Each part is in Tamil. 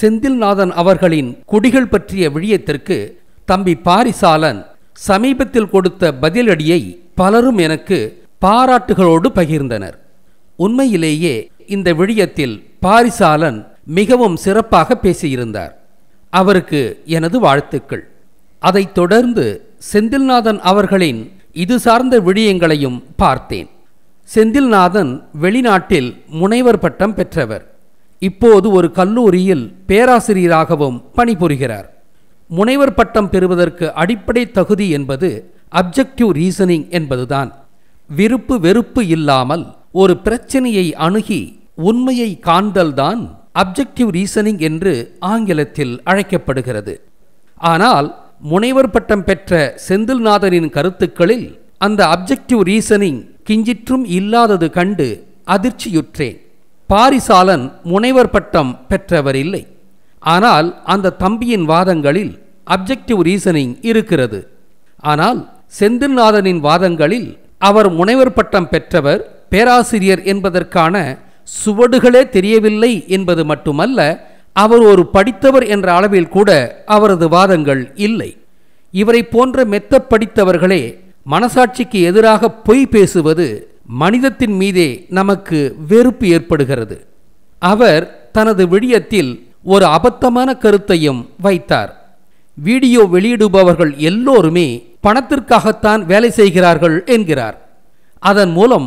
செந்தில்நாதன் அவர்களின் குடிகள் பற்றிய விழியத்திற்கு தம்பி பாரிசாலன் சமீபத்தில் கொடுத்த பதிலடியை பலரும் எனக்கு பாராட்டுகளோடு பகிர்ந்தனர் உண்மையிலேயே இந்த விழியத்தில் பாரிசாலன் மிகவும் சிறப்பாக பேசியிருந்தார் அவருக்கு எனது வாழ்த்துக்கள் அதைத் தொடர்ந்து செந்தில்நாதன் அவர்களின் இது சார்ந்த விடயங்களையும் பார்த்தேன் செந்தில்நாதன் வெளிநாட்டில் முனைவர் பட்டம் பெற்றவர் இப்போது ஒரு கல்லூரியில் பேராசிரியராகவும் பணிபுரிகிறார் முனைவர் பட்டம் பெறுவதற்கு அடிப்படை தகுதி என்பது அப்ஜெக்டிவ் ரீசனிங் என்பதுதான் விருப்பு வெறுப்பு இல்லாமல் ஒரு பிரச்சனையை அணுகி உண்மையை காண்தல்தான் அப்ஜெக்டிவ் ரீசனிங் என்று ஆங்கிலத்தில் அழைக்கப்படுகிறது ஆனால் முனைவர் பட்டம் பெற்ற செந்தில்நாதனின் கருத்துக்களில் அந்த அப்ஜெக்டிவ் ரீசனிங் கிஞ்சிற்றும் இல்லாதது கண்டு அதிர்ச்சியுற்றேன் பாரிசாலன் முனைவர் பட்டம் பெற்றவர் இல்லை ஆனால் அந்த தம்பியின் வாதங்களில் அப்ஜெக்டிவ் ரீசனிங் இருக்கிறது ஆனால் செந்தில்நாதனின் வாதங்களில் அவர் முனைவர் பட்டம் பெற்றவர் பேராசிரியர் என்பதற்கான சுவடுகளே தெரியவில்லை என்பது மட்டுமல்ல அவர் ஒரு படித்தவர் என்ற அளவில் கூட அவரது வாதங்கள் இல்லை இவரை போன்ற மெத்த படித்தவர்களே மனசாட்சிக்கு எதிராக பொய் பேசுவது மனிதத்தின் மீதே நமக்கு வெறுப்பு ஏற்படுகிறது அவர் தனது விடியத்தில் ஒரு அபத்தமான கருத்தையும் வைத்தார் வீடியோ வெளியிடுபவர்கள் எல்லோருமே பணத்திற்காகத்தான் வேலை செய்கிறார்கள் என்கிறார் அதன் மூலம்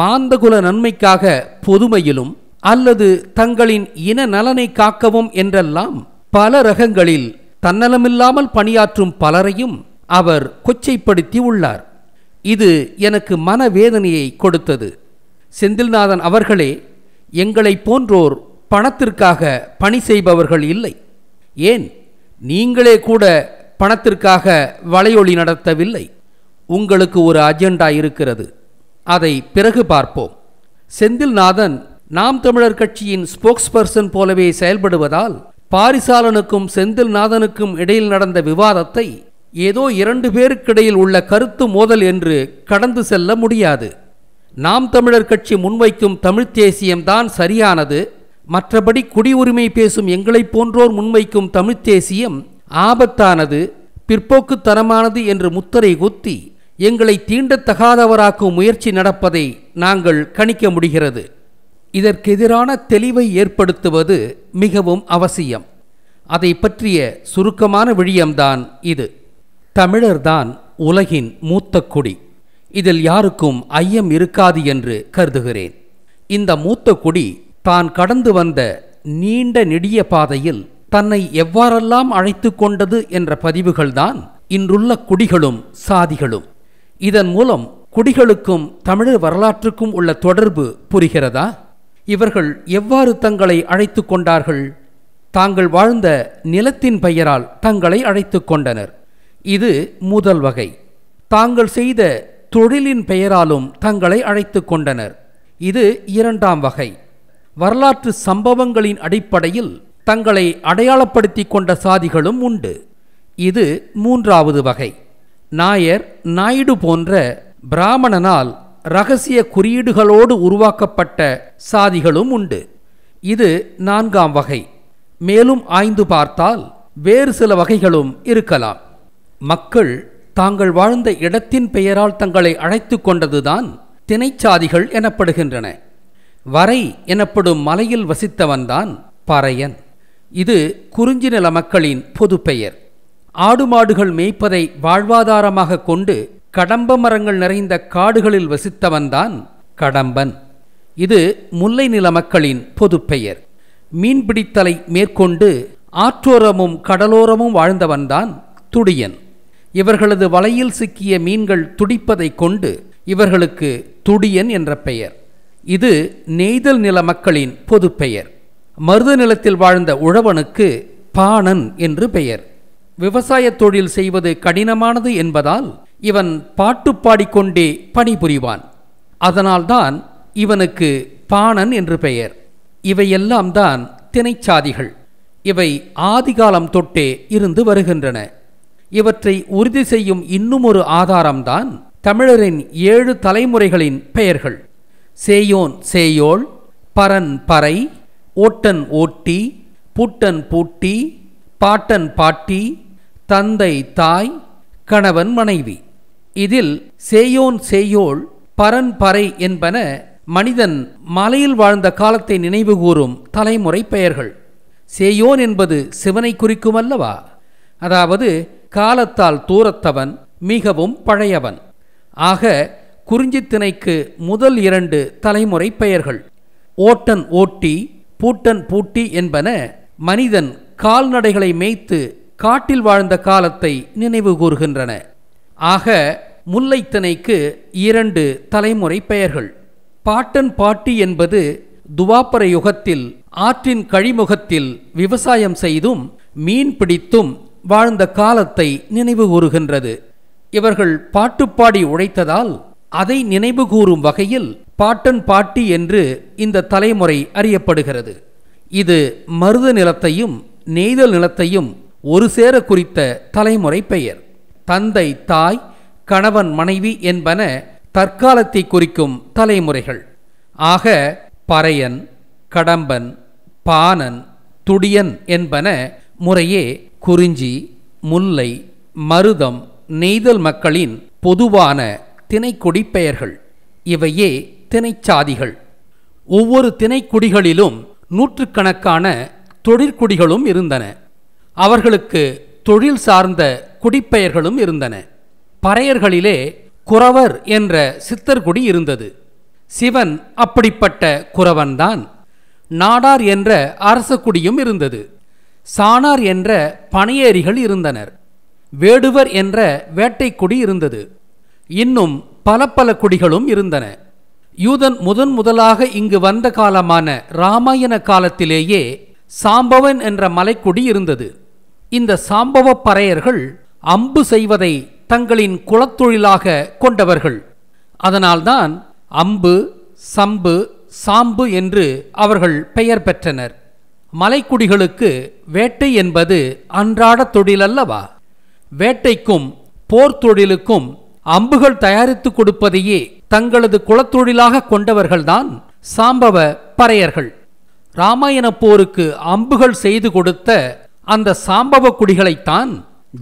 மாந்தகுல நன்மைக்காக பொதுமையிலும் அல்லது தங்களின் இன நலனை காக்கவும் என்றெல்லாம் பல ரகங்களில் தன்னலமில்லாமல் பணியாற்றும் பலரையும் அவர் கொச்சைப்படுத்தி உள்ளார் இது எனக்கு மனவேதனையை கொடுத்தது செந்தில்நாதன் அவர்களே எங்களை போன்றோர் பணத்திற்காக பணி செய்பவர்கள் இல்லை ஏன் நீங்களே கூட பணத்திற்காக வலையொலி நடத்தவில்லை உங்களுக்கு ஒரு அஜெண்டா இருக்கிறது அதை பிறகு பார்ப்போம் செந்தில்நாதன் நாம் தமிழர் கட்சியின் ஸ்போக்ஸ் பர்சன் போலவே செயல்படுவதால் பாரிசாலனுக்கும் செந்தில்நாதனுக்கும் இடையில் நடந்த விவாதத்தை ஏதோ இரண்டு பேருக்கிடையில் உள்ள கருத்து மோதல் என்று கடந்து செல்ல முடியாது நாம் தமிழர் கட்சி முன்வைக்கும் தமிழ்த் தேசியம்தான் சரியானது மற்றபடி குடியுரிமை பேசும் எங்களைப் போன்றோர் முன்வைக்கும் தமிழ்த் தேசியம் ஆபத்தானது பிற்போக்குத்தனமானது என்று முத்திரை குத்தி எங்களை தீண்டத்தகாதவராக்கும் முயற்சி நடப்பதை நாங்கள் கணிக்க முடிகிறது இதற்கெதிரான தெளிவை ஏற்படுத்துவது மிகவும் அவசியம் அதை பற்றிய சுருக்கமான விழியம்தான் இது தமிழர்தான் உலகின் மூத்த குடி இதில் யாருக்கும் ஐயம் இருக்காது என்று கருதுகிறேன் இந்த மூத்த குடி தான் கடந்து வந்த நீண்ட நெடிய பாதையில் தன்னை எவ்வாறெல்லாம் அழைத்து கொண்டது என்ற பதிவுகள்தான் இன்றுள்ள குடிகளும் சாதிகளும் இதன் மூலம் குடிகளுக்கும் தமிழர் வரலாற்றுக்கும் உள்ள தொடர்பு புரிகிறதா இவர்கள் எவ்வாறு தங்களை அழைத்து கொண்டார்கள் தாங்கள் வாழ்ந்த நிலத்தின் பெயரால் தங்களை அழைத்து கொண்டனர் இது முதல் வகை தாங்கள் செய்த தொழிலின் பெயராலும் தங்களை அழைத்து கொண்டனர் இது இரண்டாம் வகை வரலாற்று சம்பவங்களின் அடிப்படையில் தங்களை அடையாளப்படுத்தி கொண்ட சாதிகளும் உண்டு இது மூன்றாவது வகை நாயர் நாயுடு போன்ற பிராமணனால் ரகசிய குறியீடுகளோடு உருவாக்கப்பட்ட சாதிகளும் உண்டு இது நான்காம் வகை மேலும் ஆய்ந்து பார்த்தால் வேறு சில வகைகளும் இருக்கலாம் மக்கள் தாங்கள் வாழ்ந்த இடத்தின் பெயரால் தங்களை அழைத்து கொண்டதுதான் திணைச்சாதிகள் எனப்படுகின்றன வரை எனப்படும் மலையில் வசித்தவன்தான் பறையன் இது குறிஞ்சி நில மக்களின் பொது பெயர் ஆடு மாடுகள் மேய்ப்பதை வாழ்வாதாரமாக கொண்டு கடம்ப மரங்கள் நிறைந்த காடுகளில் வசித்தவன்தான் கடம்பன் இது முல்லை நில மக்களின் பொது பெயர் மீன்பிடித்தலை மேற்கொண்டு ஆற்றோரமும் கடலோரமும் வாழ்ந்தவன்தான் துடியன் இவர்களது வலையில் சிக்கிய மீன்கள் துடிப்பதை கொண்டு இவர்களுக்கு துடியன் என்ற பெயர் இது நெய்தல் நில மக்களின் பொது பெயர் மருத நிலத்தில் வாழ்ந்த உழவனுக்கு பாணன் என்று பெயர் விவசாய தொழில் செய்வது கடினமானது என்பதால் இவன் பாட்டு பாடிக்கொண்டே பணிபுரிவான் அதனால்தான் இவனுக்கு பாணன் என்று பெயர் இவையெல்லாம் தான் திணைச்சாதிகள் இவை ஆதிகாலம் தொட்டே இருந்து வருகின்றன இவற்றை உறுதி செய்யும் இன்னுமொரு ஆதாரம்தான் தமிழரின் ஏழு தலைமுறைகளின் பெயர்கள் சேயோன் சேயோள் பரன் பறை ஓட்டன் ஓட்டி பூட்டன் பூட்டி பாட்டன் பாட்டி தந்தை தாய் கணவன் மனைவி இதில் சேயோன் சேயோள் பரன் பறை என்பன மனிதன் மலையில் வாழ்ந்த காலத்தை நினைவுகூறும் தலைமுறை பெயர்கள் சேயோன் என்பது சிவனை குறிக்கும் அல்லவா அதாவது காலத்தால் தூரத்தவன் மிகவும் பழையவன் ஆக குறிஞ்சித்திணைக்கு முதல் இரண்டு தலைமுறை பெயர்கள் ஓட்டன் ஓட்டி பூட்டன் பூட்டி என்பன மனிதன் கால்நடைகளை மேய்த்து காட்டில் வாழ்ந்த காலத்தை நினைவு கூறுகின்றன ஆக முல்லைத்திணைக்கு இரண்டு தலைமுறை பெயர்கள் பாட்டன் பாட்டி என்பது துவாப்பர யுகத்தில் ஆற்றின் கழிமுகத்தில் விவசாயம் செய்தும் மீன் பிடித்தும் வாழ்ந்த காலத்தை நினைவு கூறுகின்றது இவர்கள் பாட்டுப்பாடி உழைத்ததால் அதை நினைவு கூறும் வகையில் பாட்டன் பாட்டி என்று இந்த தலைமுறை அறியப்படுகிறது இது மருத நிலத்தையும் நெய்தல் நிலத்தையும் ஒரு சேர குறித்த தலைமுறை பெயர் தந்தை தாய் கணவன் மனைவி என்பன தற்காலத்தை குறிக்கும் தலைமுறைகள் ஆக பறையன் கடம்பன் பானன் துடியன் என்பன முறையே குறிஞ்சி முல்லை மருதம் நெய்தல் மக்களின் பொதுவான திணைக்குடி பெயர்கள் இவையே திணைச்சாதிகள் ஒவ்வொரு திணைக்குடிகளிலும் நூற்றுக்கணக்கான தொழிற்குடிகளும் இருந்தன அவர்களுக்கு தொழில் சார்ந்த குடிப்பெயர்களும் இருந்தன பறையர்களிலே குறவர் என்ற சித்தர்குடி இருந்தது சிவன் அப்படிப்பட்ட குறவன்தான் நாடார் என்ற அரச குடியும் இருந்தது சாணார் என்ற பனையேரிகள் இருந்தனர் வேடுவர் என்ற வேட்டைக்குடி இருந்தது இன்னும் பல பல குடிகளும் இருந்தன யூதன் முதன் முதலாக இங்கு வந்த காலமான இராமாயண காலத்திலேயே சாம்பவன் என்ற மலைக்குடி இருந்தது இந்த சாம்பவ பறையர்கள் அம்பு செய்வதை தங்களின் குலத்தொழிலாக கொண்டவர்கள் அதனால்தான் அம்பு சம்பு சாம்பு என்று அவர்கள் பெயர் பெற்றனர் மலைக்குடிகளுக்கு வேட்டை என்பது அன்றாட தொழில் அல்லவா வேட்டைக்கும் போர் தொழிலுக்கும் அம்புகள் தயாரித்துக் கொடுப்பதையே தங்களது குலத்தொழிலாக கொண்டவர்கள்தான் சாம்பவ பறையர்கள் ராமாயண போருக்கு அம்புகள் செய்து கொடுத்த அந்த சாம்பவ குடிகளைத்தான்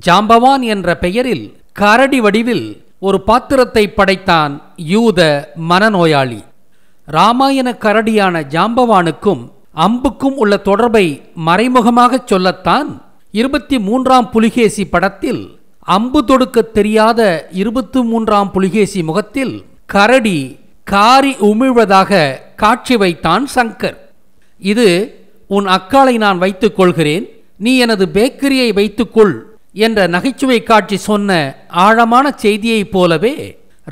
ஜாம்பவான் என்ற பெயரில் கரடி வடிவில் ஒரு பாத்திரத்தை படைத்தான் யூத மனநோயாளி ராமாயண கரடியான ஜாம்பவானுக்கும் அம்புக்கும் உள்ள தொடர்பை மறைமுகமாகச் சொல்லத்தான் இருபத்தி மூன்றாம் புலிகேசி படத்தில் அம்பு தொடுக்க தெரியாத இருபத்தி மூன்றாம் புலிகேசி முகத்தில் கரடி காரி உமிழ்வதாக காட்சி வைத்தான் சங்கர் இது உன் அக்காளை நான் வைத்துக் கொள்கிறேன் நீ எனது பேக்கரியை வைத்துக்கொள் என்ற நகைச்சுவை காட்சி சொன்ன ஆழமான செய்தியைப் போலவே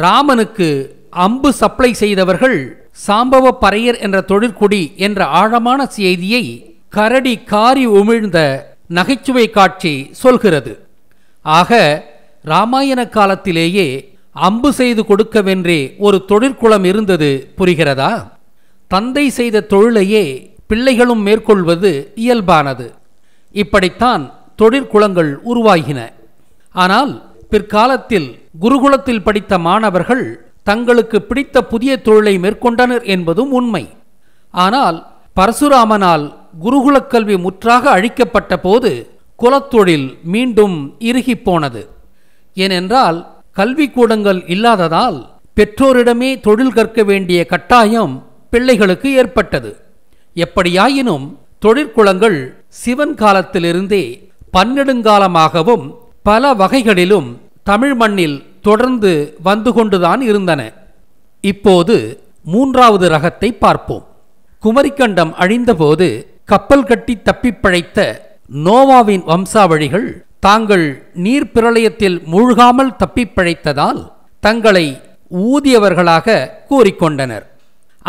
ராமனுக்கு அம்பு சப்ளை செய்தவர்கள் சாம்பவ பறையர் என்ற தொழிற்குடி என்ற ஆழமான செய்தியை கரடி காரி உமிழ்ந்த நகைச்சுவை காட்சி சொல்கிறது ஆக ராமாயண காலத்திலேயே அம்பு செய்து கொடுக்கவென்றே ஒரு தொழிற்குளம் இருந்தது புரிகிறதா தந்தை செய்த தொழிலையே பிள்ளைகளும் மேற்கொள்வது இயல்பானது இப்படித்தான் தொழிற்குளங்கள் உருவாகின ஆனால் பிற்காலத்தில் குருகுலத்தில் படித்த மாணவர்கள் தங்களுக்கு பிடித்த புதிய தொழிலை மேற்கொண்டனர் என்பதும் உண்மை ஆனால் பரசுராமனால் குருகுலக் கல்வி முற்றாக அழிக்கப்பட்ட போது குலத்தொழில் மீண்டும் இறுகிப்போனது ஏனென்றால் கல்விக்கூடங்கள் இல்லாததால் பெற்றோரிடமே தொழில் கற்க வேண்டிய கட்டாயம் பிள்ளைகளுக்கு ஏற்பட்டது எப்படியாயினும் தொழிற்குளங்கள் சிவன் காலத்திலிருந்தே பன்னெடுங்காலமாகவும் பல வகைகளிலும் தமிழ் மண்ணில் தொடர்ந்து வந்து கொண்டுதான் இருந்தன இப்போது மூன்றாவது ரகத்தை பார்ப்போம் குமரிக்கண்டம் அழிந்தபோது கப்பல் கட்டி தப்பிப்பிழைத்த நோவாவின் வம்சாவழிகள் தாங்கள் நீர் பிரளயத்தில் மூழ்காமல் தப்பிப்பிழைத்ததால் தங்களை ஊதியவர்களாக கூறிக்கொண்டனர்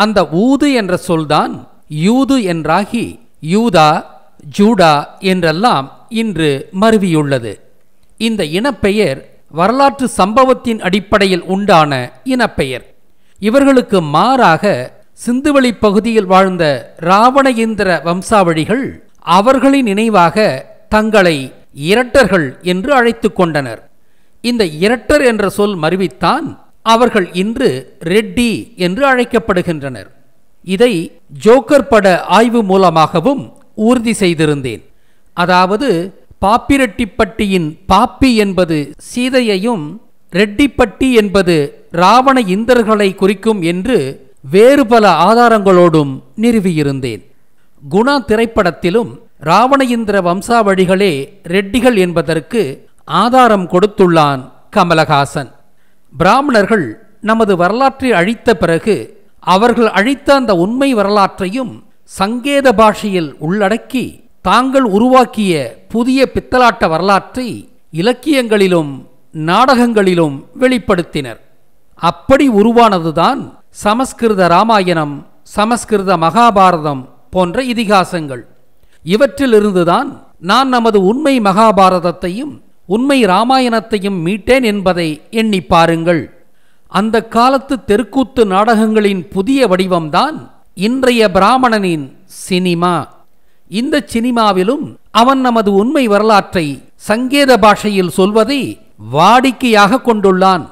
அந்த ஊது என்ற சொல்தான் யூது என்றாகி யூதா ஜூடா என்றெல்லாம் இன்று மருவியுள்ளது இந்த இனப்பெயர் வரலாற்று சம்பவத்தின் அடிப்படையில் உண்டான இனப்பெயர் இவர்களுக்கு மாறாக சிந்துவெளி பகுதியில் வாழ்ந்த இராவணேந்திர வம்சாவளிகள் அவர்களின் நினைவாக தங்களை இரட்டர்கள் என்று அழைத்து கொண்டனர் இந்த இரட்டர் என்ற சொல் மறுவித்தான் அவர்கள் இன்று ரெட்டி என்று அழைக்கப்படுகின்றனர் இதை ஜோக்கர் பட ஆய்வு மூலமாகவும் உறுதி செய்திருந்தேன் அதாவது பாப்பிரெட்டிப்பட்டியின் பாப்பி என்பது சீதையையும் ரெட்டிப்பட்டி என்பது ராவண இந்தர்களை குறிக்கும் என்று வேறு பல ஆதாரங்களோடும் நிறுவியிருந்தேன் குணா திரைப்படத்திலும் ராவண இந்திர வம்சாவழிகளே ரெட்டிகள் என்பதற்கு ஆதாரம் கொடுத்துள்ளான் கமலஹாசன் பிராமணர்கள் நமது வரலாற்றை அழித்த பிறகு அவர்கள் அழித்த அந்த உண்மை வரலாற்றையும் சங்கேத பாஷையில் உள்ளடக்கி தாங்கள் உருவாக்கிய புதிய பித்தலாட்ட வரலாற்றை இலக்கியங்களிலும் நாடகங்களிலும் வெளிப்படுத்தினர் அப்படி உருவானதுதான் சமஸ்கிருத ராமாயணம் சமஸ்கிருத மகாபாரதம் போன்ற இதிகாசங்கள் இவற்றிலிருந்துதான் நான் நமது உண்மை மகாபாரதத்தையும் உண்மை ராமாயணத்தையும் மீட்டேன் என்பதை எண்ணி பாருங்கள் அந்த காலத்து தெருக்கூத்து நாடகங்களின் புதிய வடிவம்தான் இன்றைய பிராமணனின் சினிமா இந்த சினிமாவிலும் அவன் நமது உண்மை வரலாற்றை சங்கேத பாஷையில் சொல்வதை வாடிக்கையாக கொண்டுள்ளான்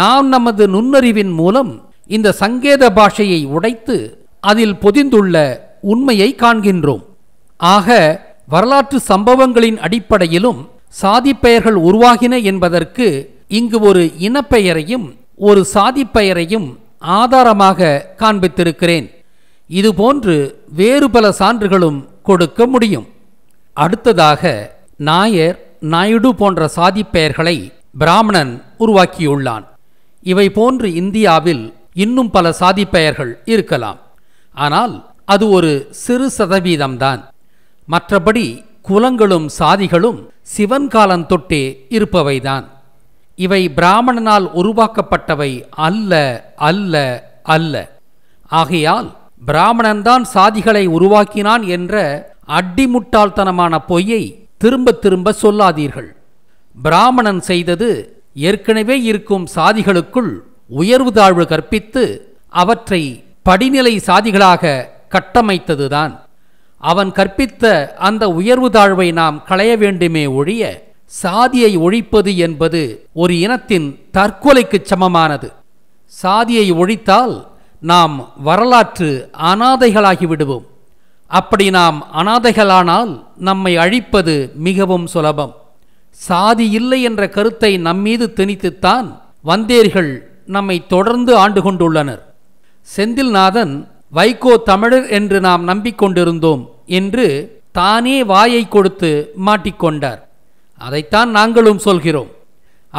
நாம் நமது நுண்ணறிவின் மூலம் இந்த சங்கேத பாஷையை உடைத்து அதில் பொதிந்துள்ள உண்மையை காண்கின்றோம் ஆக வரலாற்று சம்பவங்களின் அடிப்படையிலும் சாதிப்பெயர்கள் உருவாகின என்பதற்கு இங்கு ஒரு இனப்பெயரையும் ஒரு சாதிப்பெயரையும் ஆதாரமாக காண்பித்திருக்கிறேன் இதுபோன்று வேறு பல சான்றுகளும் கொடுக்க முடியும் அடுத்ததாக நாயர் நாயுடு போன்ற சாதி பெயர்களை பிராமணன் உருவாக்கியுள்ளான் இவை போன்று இந்தியாவில் இன்னும் பல சாதி பெயர்கள் இருக்கலாம் ஆனால் அது ஒரு சிறு சதவீதம்தான் மற்றபடி குலங்களும் சாதிகளும் சிவன் காலம் தொட்டே இருப்பவைதான் இவை பிராமணனால் உருவாக்கப்பட்டவை அல்ல அல்ல அல்ல ஆகையால் பிராமணன்தான் சாதிகளை உருவாக்கினான் என்ற அடிமுட்டாள்தனமான பொய்யை திரும்ப திரும்ப சொல்லாதீர்கள் பிராமணன் செய்தது ஏற்கனவே இருக்கும் சாதிகளுக்குள் உயர்வு தாழ்வு கற்பித்து அவற்றை படிநிலை சாதிகளாக கட்டமைத்ததுதான் அவன் கற்பித்த அந்த உயர்வு தாழ்வை நாம் களைய வேண்டுமே ஒழிய சாதியை ஒழிப்பது என்பது ஒரு இனத்தின் தற்கொலைக்குச் சமமானது சாதியை ஒழித்தால் நாம் வரலாற்று அனாதைகளாகி விடுவோம் அப்படி நாம் அனாதைகளானால் நம்மை அழிப்பது மிகவும் சுலபம் சாதி இல்லை என்ற கருத்தை நம்மீது திணித்துத்தான் வந்தேர்கள் நம்மை தொடர்ந்து ஆண்டு கொண்டுள்ளனர் செந்தில்நாதன் வைகோ தமிழர் என்று நாம் நம்பிக்கொண்டிருந்தோம் என்று தானே வாயை கொடுத்து மாட்டிக்கொண்டார் அதைத்தான் நாங்களும் சொல்கிறோம்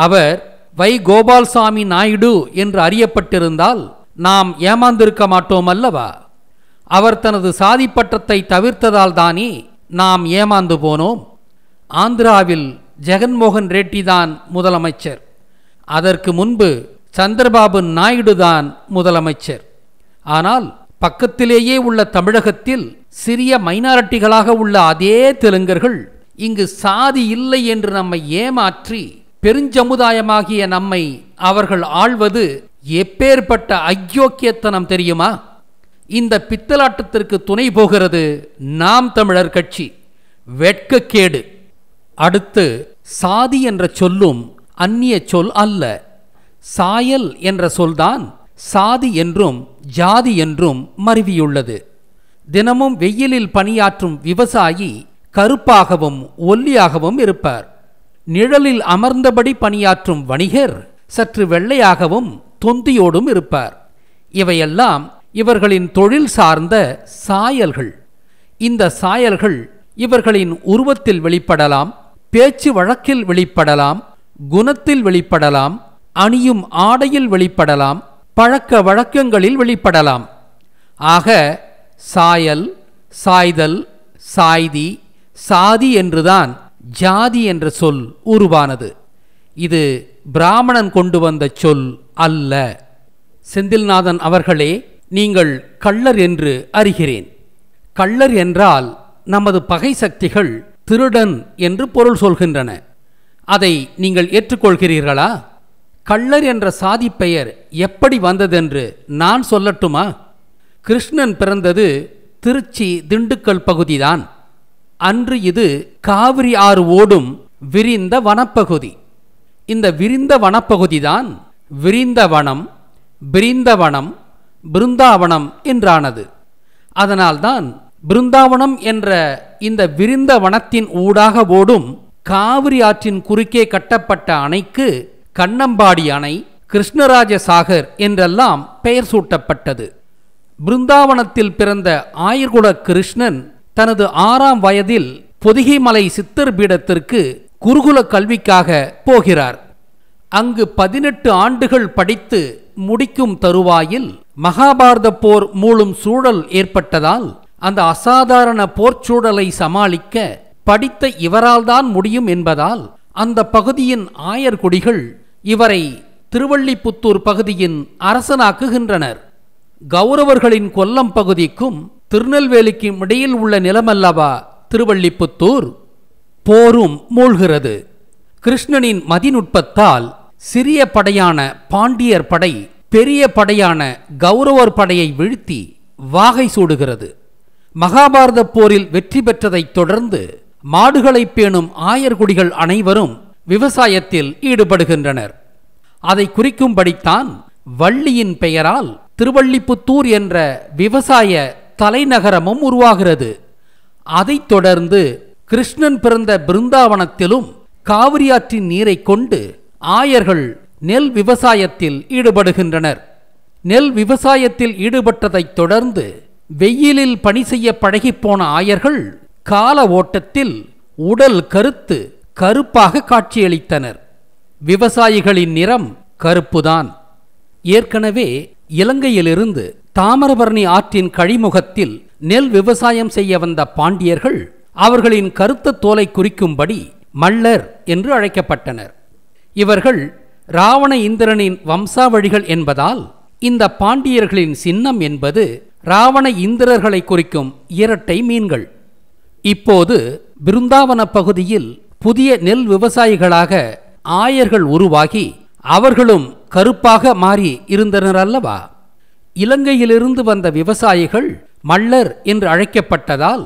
அவர் வை கோபால்சாமி நாயுடு என்று அறியப்பட்டிருந்தால் நாம் ஏமாந்திருக்க மாட்டோம் அல்லவா அவர் தனது சாதிப்பட்டத்தை தவிர்த்ததால் தானே நாம் ஏமாந்து போனோம் ஆந்திராவில் ஜெகன்மோகன் ரெட்டி தான் முதலமைச்சர் அதற்கு முன்பு சந்திரபாபு நாயுடுதான் முதலமைச்சர் ஆனால் பக்கத்திலேயே உள்ள தமிழகத்தில் சிறிய மைனாரிட்டிகளாக உள்ள அதே தெலுங்கர்கள் இங்கு சாதி இல்லை என்று நம்மை ஏமாற்றி பெருஞ்சமுதாயமாகிய நம்மை அவர்கள் ஆள்வது எப்பேற்பட்ட அயோக்கியத்தனம் தெரியுமா இந்த பித்தலாட்டத்திற்கு துணை போகிறது நாம் தமிழர் கட்சி வெட்கக்கேடு அடுத்து சாதி என்ற சொல்லும் அந்நிய சொல் அல்ல சாயல் என்ற சொல்தான் சாதி என்றும் ஜாதி என்றும் மருவியுள்ளது தினமும் வெயிலில் பணியாற்றும் விவசாயி கருப்பாகவும் ஒல்லியாகவும் இருப்பார் நிழலில் அமர்ந்தபடி பணியாற்றும் வணிகர் சற்று வெள்ளையாகவும் தொந்தியோடும் இருப்பார் இவையெல்லாம் இவர்களின் தொழில் சார்ந்த சாயல்கள் இந்த சாயல்கள் இவர்களின் உருவத்தில் வெளிப்படலாம் பேச்சு வழக்கில் வெளிப்படலாம் குணத்தில் வெளிப்படலாம் அணியும் ஆடையில் வெளிப்படலாம் பழக்க வழக்கங்களில் வெளிப்படலாம் ஆக சாயல் சாய்தல் சாய்தி சாதி என்றுதான் ஜாதி என்ற சொல் உருவானது இது பிராமணன் கொண்டு வந்த சொல் அல்ல செந்தில்நாதன் அவர்களே நீங்கள் கள்ளர் என்று அறிகிறேன் கள்ளர் என்றால் நமது பகை சக்திகள் திருடன் என்று பொருள் சொல்கின்றன அதை நீங்கள் ஏற்றுக்கொள்கிறீர்களா கள்ளர் என்ற சாதி பெயர் எப்படி வந்ததென்று நான் சொல்லட்டுமா கிருஷ்ணன் பிறந்தது திருச்சி திண்டுக்கல் பகுதிதான் அன்று இது காவிரி ஆறு ஓடும் விரிந்த வனப்பகுதி இந்த விரிந்த வனப்பகுதிதான் விரிந்த வனம் பிரிந்தவனம் பிருந்தாவனம் என்றானது அதனால்தான் பிருந்தாவனம் என்ற இந்த விரிந்த வனத்தின் ஊடாக ஓடும் காவிரி ஆற்றின் குறுக்கே கட்டப்பட்ட அணைக்கு கண்ணம்பாடி அணை கிருஷ்ணராஜ சாகர் என்றெல்லாம் பெயர் சூட்டப்பட்டது பிருந்தாவனத்தில் பிறந்த ஆயிர்குல கிருஷ்ணன் தனது ஆறாம் வயதில் பொதிகைமலை சித்தர் பீடத்திற்கு குருகுல கல்விக்காக போகிறார் அங்கு பதினெட்டு ஆண்டுகள் படித்து முடிக்கும் தருவாயில் மகாபாரத போர் மூலம் சூழல் ஏற்பட்டதால் அந்த அசாதாரண போர்ச்சூழலை சமாளிக்க படித்த இவரால்தான் முடியும் என்பதால் அந்த பகுதியின் ஆயர்குடிகள் இவரை திருவள்ளிபுத்தூர் பகுதியின் அரசனாக்குகின்றனர் கௌரவர்களின் கொல்லம் பகுதிக்கும் திருநெல்வேலிக்கும் இடையில் உள்ள நிலமல்லவா திருவள்ளிபுத்தூர் போரும் மூழ்கிறது கிருஷ்ணனின் மதிநுட்பத்தால் சிறிய படையான பாண்டியர் படை பெரிய படையான கௌரவர் படையை வீழ்த்தி வாகை சூடுகிறது மகாபாரத போரில் வெற்றி பெற்றதைத் தொடர்ந்து மாடுகளை பேணும் ஆயர்குடிகள் அனைவரும் விவசாயத்தில் ஈடுபடுகின்றனர் அதை குறிக்கும்படித்தான் வள்ளியின் பெயரால் திருவள்ளிப்புத்தூர் என்ற விவசாய தலைநகரமும் உருவாகிறது அதைத் தொடர்ந்து கிருஷ்ணன் பிறந்த பிருந்தாவனத்திலும் காவிரியாற்றின் நீரை கொண்டு ஆயர்கள் நெல் விவசாயத்தில் ஈடுபடுகின்றனர் நெல் விவசாயத்தில் ஈடுபட்டதைத் தொடர்ந்து வெயிலில் பணி செய்ய பழகிப்போன ஆயர்கள் கால ஓட்டத்தில் உடல் கருத்து கருப்பாக காட்சியளித்தனர் விவசாயிகளின் நிறம் கருப்புதான் ஏற்கனவே இலங்கையிலிருந்து தாமரபரணி ஆற்றின் கழிமுகத்தில் நெல் விவசாயம் செய்ய வந்த பாண்டியர்கள் அவர்களின் கருத்த தோலை குறிக்கும்படி மல்லர் என்று அழைக்கப்பட்டனர் இவர்கள் ராவண இந்திரனின் வம்சாவழிகள் என்பதால் இந்த பாண்டியர்களின் சின்னம் என்பது ராவண இந்திரர்களை குறிக்கும் இரட்டை மீன்கள் இப்போது பிருந்தாவன பகுதியில் புதிய நெல் விவசாயிகளாக ஆயர்கள் உருவாகி அவர்களும் கருப்பாக மாறி இருந்தனர் அல்லவா இலங்கையிலிருந்து வந்த விவசாயிகள் மல்லர் என்று அழைக்கப்பட்டதால்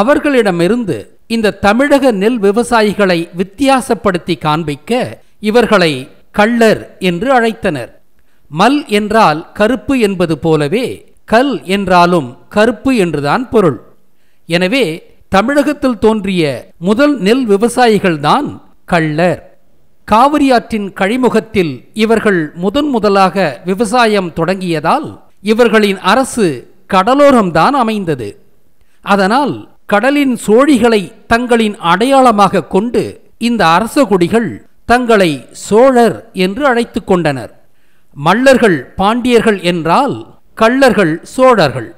அவர்களிடமிருந்து இந்த தமிழக நெல் விவசாயிகளை வித்தியாசப்படுத்தி காண்பிக்க இவர்களை கள்ளர் என்று அழைத்தனர் மல் என்றால் கருப்பு என்பது போலவே கல் என்றாலும் கருப்பு என்றுதான் பொருள் எனவே தமிழகத்தில் தோன்றிய முதல் நெல் விவசாயிகள்தான் கள்ளர் காவிரியாற்றின் கழிமுகத்தில் இவர்கள் முதன் முதலாக விவசாயம் தொடங்கியதால் இவர்களின் அரசு கடலோரம்தான் அமைந்தது அதனால் கடலின் சோழிகளை தங்களின் அடையாளமாக கொண்டு இந்த அரச குடிகள் தங்களை சோழர் என்று அழைத்து கொண்டனர் மல்லர்கள் பாண்டியர்கள் என்றால் கள்ளர்கள் சோழர்கள்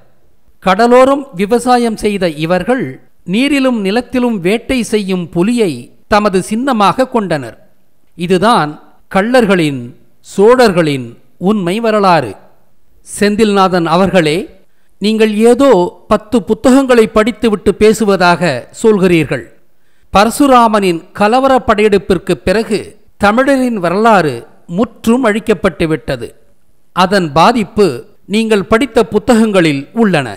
கடலோரம் விவசாயம் செய்த இவர்கள் நீரிலும் நிலத்திலும் வேட்டை செய்யும் புலியை தமது சின்னமாக கொண்டனர் இதுதான் கள்ளர்களின் சோழர்களின் உண்மை வரலாறு செந்தில்நாதன் அவர்களே நீங்கள் ஏதோ பத்து புத்தகங்களை படித்துவிட்டு பேசுவதாக சொல்கிறீர்கள் பரசுராமனின் கலவர படையெடுப்பிற்கு பிறகு தமிழரின் வரலாறு முற்றும் அழிக்கப்பட்டுவிட்டது அதன் பாதிப்பு நீங்கள் படித்த புத்தகங்களில் உள்ளன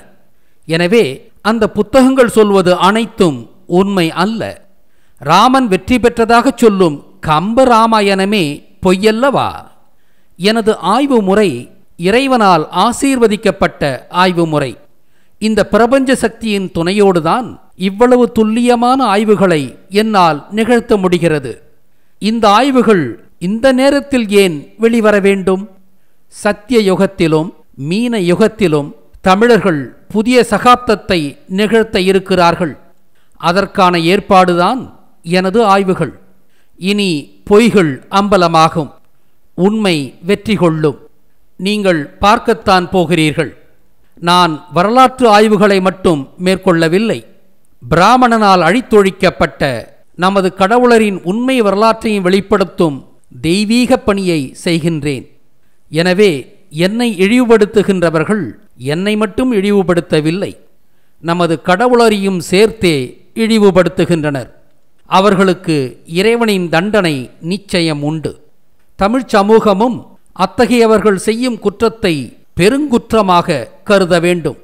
எனவே அந்த புத்தகங்கள் சொல்வது அனைத்தும் உண்மை அல்ல ராமன் வெற்றி பெற்றதாக சொல்லும் கம்ப ராமாயணமே பொய்யல்லவா எனது ஆய்வு முறை இறைவனால் ஆசீர்வதிக்கப்பட்ட ஆய்வு முறை இந்த பிரபஞ்ச சக்தியின் துணையோடுதான் இவ்வளவு துல்லியமான ஆய்வுகளை என்னால் நிகழ்த்த முடிகிறது இந்த ஆய்வுகள் இந்த நேரத்தில் ஏன் வெளிவர வேண்டும் சத்திய யுகத்திலும் மீன யுகத்திலும் தமிழர்கள் புதிய சகாப்தத்தை நிகழ்த்த இருக்கிறார்கள் அதற்கான ஏற்பாடுதான் எனது ஆய்வுகள் இனி பொய்கள் அம்பலமாகும் உண்மை வெற்றி கொள்ளும் நீங்கள் பார்க்கத்தான் போகிறீர்கள் நான் வரலாற்று ஆய்வுகளை மட்டும் மேற்கொள்ளவில்லை பிராமணனால் அழித்தொழிக்கப்பட்ட நமது கடவுளரின் உண்மை வரலாற்றையும் வெளிப்படுத்தும் தெய்வீக பணியை செய்கின்றேன் எனவே என்னை இழிவுபடுத்துகின்றவர்கள் என்னை மட்டும் இழிவுபடுத்தவில்லை நமது கடவுளரையும் சேர்த்தே இழிவுபடுத்துகின்றனர் அவர்களுக்கு இறைவனின் தண்டனை நிச்சயம் உண்டு தமிழ்ச் சமூகமும் அத்தகையவர்கள் செய்யும் குற்றத்தை பெருங்குற்றமாக கருத வேண்டும்